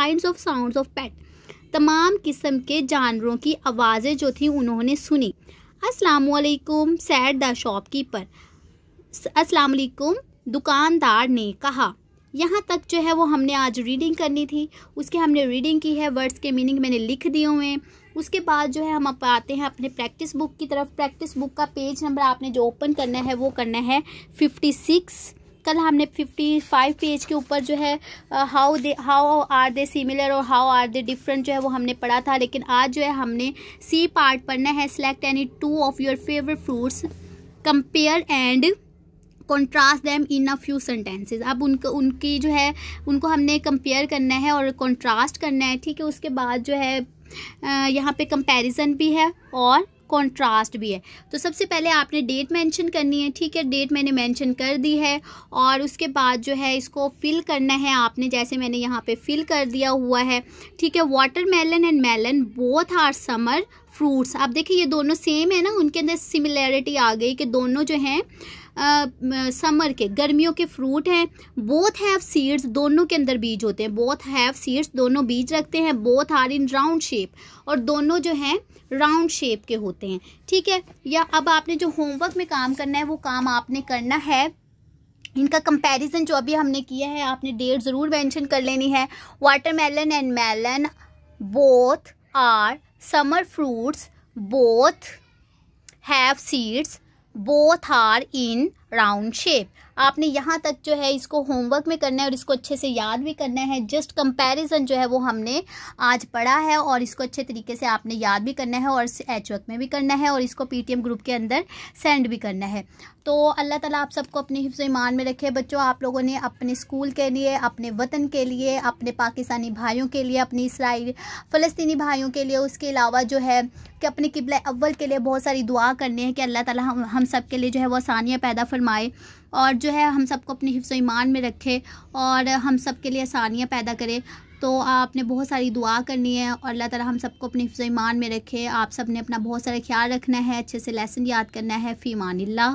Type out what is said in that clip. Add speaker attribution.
Speaker 1: kind of sound of पेट तमाम किस्म के जानवरों की आवाज़ें जो थी उन्होंने सुनी असलकुम सैड द शॉपकीपर असलकुम दुकानदार ने कहा यहाँ तक जो है वो हमने आज रीडिंग करनी थी उसके हमने रीडिंग की है वर्ड्स के मीनिंग मैंने लिख दिए हुए हैं उसके बाद जो है हम आप आते हैं अपने प्रैक्टिस बुक की तरफ प्रैक्टिस बुक का पेज नंबर आपने जो ओपन करना है वो करना है फिफ्टी सिक्स कल हमने 55 पेज के ऊपर जो है how they how are they similar और हाउ आर दे डिफरेंट जो है वो हमने पढ़ा था लेकिन आज जो है हमने सी पार्ट पढ़ना है select any two of your favourite fruits compare and contrast them in a few sentences अब उनको उनकी जो है उनको हमने कंपेयर करना है और कॉन्ट्रास्ट करना है ठीक है उसके बाद जो है यहाँ पे कंपैरिजन भी है और कॉन्ट्रास्ट भी है तो सबसे पहले आपने डेट मेंशन करनी है ठीक है डेट मैंने मेंशन कर दी है और उसके बाद जो है इसको फिल करना है आपने जैसे मैंने यहाँ पे फिल कर दिया हुआ है ठीक है watermelon and melon both are summer fruits आप देखिए ये दोनों सेम है ना उनके अंदर सिमिलैरिटी आ गई कि दोनों जो हैं समर के गर्मियों के फ्रूट हैं बोथ हैव सीड्स दोनों के अंदर बीज होते हैं बोथ हैव सीड्स दोनों बीज रखते हैं both are in round shape और दोनों जो हैं राउंड शेप के होते हैं ठीक है या अब आपने जो होमवर्क में काम करना है वो काम आपने करना है इनका कंपैरिजन जो अभी हमने किया है आपने डेट ज़रूर मेंशन कर लेनी है watermelon and melon both are summer fruits both have seeds both are in round shape आपने यहाँ तक जो है इसको होमवर्क में करना है और इसको अच्छे से याद भी करना है जस्ट कंपैरिजन जो है वो हमने आज पढ़ा है और इसको अच्छे तरीके से आपने याद भी करना है और एच वर्क में भी करना है और इसको पीटीएम ग्रुप के अंदर सेंड भी करना है तो अल्लाह ताला आप सबको अपने हिफ्ज ईमान में रखे बच्चों आप लोगों ने अपने स्कूल के लिए अपने वतन के लिए अपने पाकिस्तानी भाइयों के लिए अपने इसराइल फ़लस्तनी भाइयों के लिए उसके अलावा जो है कि अपने किबला अव्वल के लिए बहुत सारी दुआ करनी है कि अल्लाह ताला हम सब के लिए जो है वो आसानियाँ पैदा फरमाए और जो है हम सबको अपने हिफ्स ईमान में रखे और हम सब के लिए आसानियाँ पैदा करे तो आपने बहुत सारी दुआ करनी है और अल्लाह ताला हम सबको अपने हिफ्स ईमान में रखे आप सब ने अपना बहुत सारा ख्याल रखना है अच्छे से लेसन याद करना है फ़ीमान ला